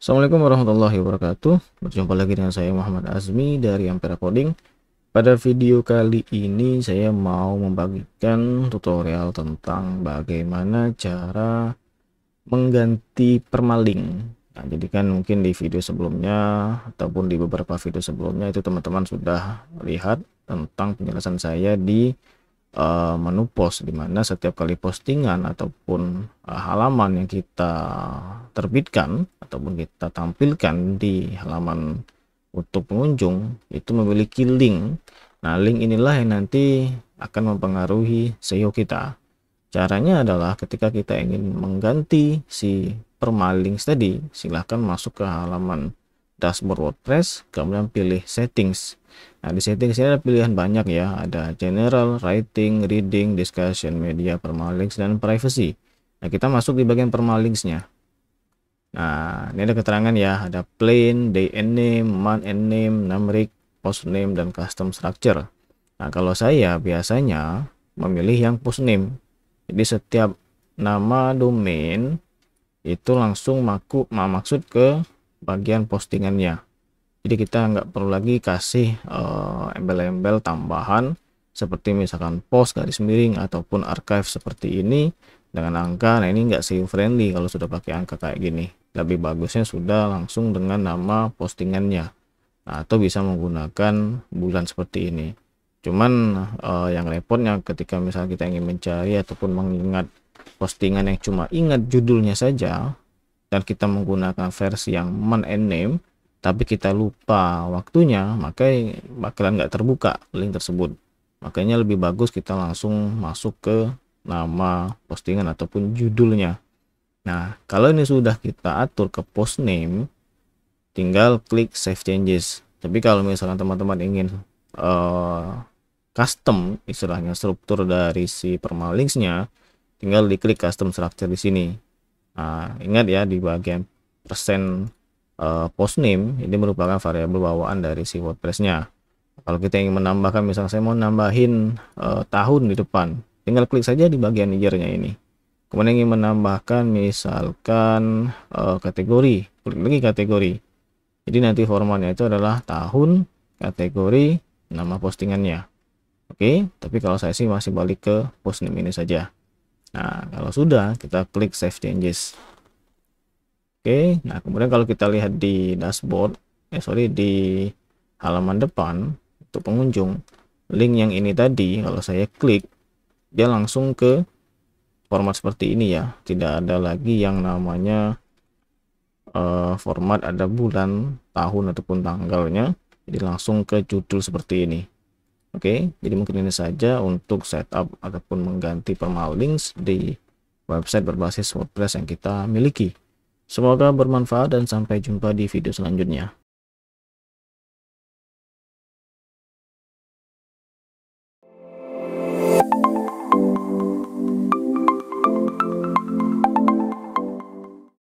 Assalamualaikum warahmatullahi wabarakatuh Berjumpa lagi dengan saya Muhammad Azmi dari Ampera Coding Pada video kali ini saya mau membagikan tutorial tentang bagaimana cara mengganti permaling Nah, jadi kan mungkin di video sebelumnya ataupun di beberapa video sebelumnya itu teman-teman sudah lihat tentang penjelasan saya di eh, menu post di mana setiap kali postingan ataupun eh, halaman yang kita terbitkan ataupun kita tampilkan di halaman untuk pengunjung itu memiliki link nah link inilah yang nanti akan mempengaruhi SEO kita caranya adalah ketika kita ingin mengganti si permaling tadi silahkan masuk ke halaman dashboard WordPress kemudian pilih settings Nah, di settings ini ada pilihan banyak ya. Ada general, writing, reading, discussion, media, permalinks, dan privacy. Nah, kita masuk di bagian permalinksnya. Nah, ini ada keterangan ya, ada plain, day and name, month and name, numeric, post name, dan custom structure. Nah, kalau saya biasanya memilih yang post name. Jadi setiap nama domain itu langsung maku, maksud ke bagian postingannya. Jadi kita nggak perlu lagi kasih eh, embel-embel uh, tambahan seperti misalkan post garis miring ataupun archive seperti ini dengan angka. Nah ini nggak SEO friendly kalau sudah pakai angka kayak gini lebih bagusnya sudah langsung dengan nama postingannya nah, atau bisa menggunakan bulan seperti ini cuman uh, yang repotnya ketika misal kita ingin mencari ataupun mengingat postingan yang cuma ingat judulnya saja dan kita menggunakan versi yang man and name tapi kita lupa waktunya maka bakalan nggak terbuka link tersebut makanya lebih bagus kita langsung masuk ke nama postingan ataupun judulnya Nah, kalau ini sudah kita atur ke post name, tinggal klik save changes. Tapi kalau misalkan teman-teman ingin uh, custom istilahnya struktur dari si permalinksnya, tinggal diklik custom structure di sini. Nah, ingat ya di bagian persen uh, post name ini merupakan variabel bawaan dari si WordPress-nya. Kalau kita ingin menambahkan, misalnya saya mau nambahin uh, tahun di depan, tinggal klik saja di bagian year-nya ini kemudian ingin menambahkan misalkan uh, kategori klik lagi kategori jadi nanti formatnya itu adalah tahun kategori nama postingannya oke tapi kalau saya sih masih balik ke post name ini saja nah kalau sudah kita klik save changes oke nah kemudian kalau kita lihat di dashboard eh sorry di halaman depan untuk pengunjung link yang ini tadi kalau saya klik dia langsung ke format seperti ini ya tidak ada lagi yang namanya uh, format ada bulan tahun ataupun tanggalnya jadi langsung ke judul seperti ini oke okay? jadi mungkin ini saja untuk setup ataupun mengganti permalinks di website berbasis WordPress yang kita miliki semoga bermanfaat dan sampai jumpa di video selanjutnya